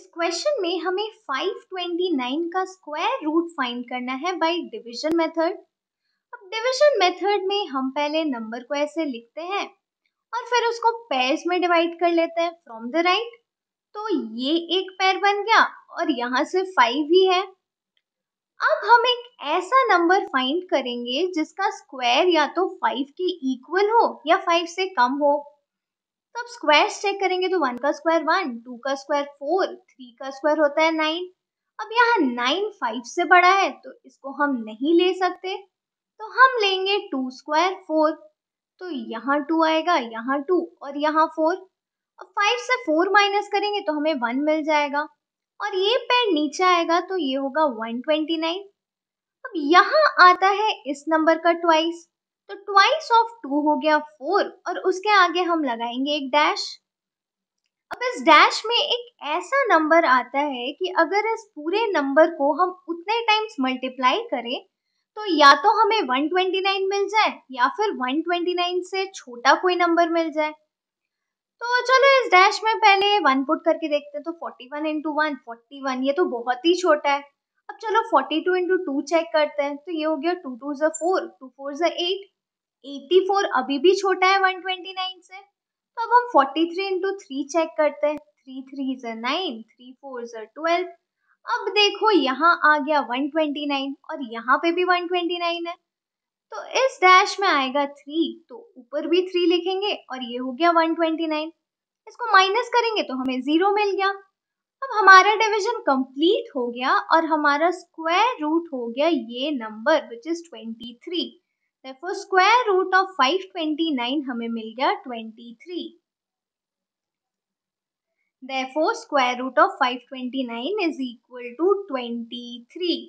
इस क्वेश्चन में हमें 529 का स्क्वायर रूट फाइंड करना है बाय डिवीजन मेथड अब डिवीजन मेथड में हम पहले नंबर को ऐसे लिखते हैं और फिर उसको पेयर्स में डिवाइड कर लेते हैं फ्रॉम द राइट तो ये एक पैर बन गया और यहाँ से फाइव ही है अब हम एक ऐसा नंबर फाइंड करेंगे जिसका स्क्वायर या तो फाइव के इक्वल हो या फाइव से कम हो तो आप स्क्वायर्स चेक करेंगे तो वन का स्क्वायर वन टू का स्क्वायर फोर थ्री का स्क्वायर होता है नाइन अब यहाँ नाइन फाइव से बड़ा है तो इसको हम नहीं ले सकते तो हम लेंगे टू स्क्वायर फोर तो यहाँ टू आएगा यहाँ टू और यहाँ फोर अब फाइव से फोर माइनस करेंगे तो हमें वन मिल जाएगा और ये पेड़ नीचे आएगा तो ये होगा वन ट्वेंटी नाइन अब यहाँ आता है इस नंबर का ट्वाइस तो ट्वाइस ऑफ टू हो गया फोर और उसके आगे हम लगाएंगे एक डैश अब इस डैश में एक ऐसा नंबर आता है कि अगर इस पूरे नंबर को हम उतने टाइम्स मल्टीप्लाई करें तो या तो हमें 129 मिल जाए या फिर 129 से छोटा कोई नंबर मिल जाए तो चलो इस डैश में पहले वन पुट करके देखते हैं तो 41 वन इंटू वन फोर्टी ये तो बहुत ही छोटा है अब चलो 42 टू इंटू टू चेक करते हैं तो ये हो गया टू टू जो फोर टू फोर जो एट 84 अभी भी छोटा है 129 से तो अब हम 43 थ्री इंटू थ्री चेक करते हैं थ्री थ्री ज़र नाइन थ्री फोर ज़र ट्वेल्व अब देखो यहाँ आ गया 129 और यहाँ पे भी 129 है तो इस डैश में आएगा थ्री तो ऊपर भी थ्री लिखेंगे और ये हो गया 129 इसको माइनस करेंगे तो हमें ज़ीरो मिल गया अब हमारा डिवीजन कंप्लीट हो गया और हमारा स्क्वायर रूट हो गया ये नंबर विच इज़ 23 देखो स्क्वायर रूट ऑफ 529 हमें मिल गया 23 therefore square root of 529 is equal to 23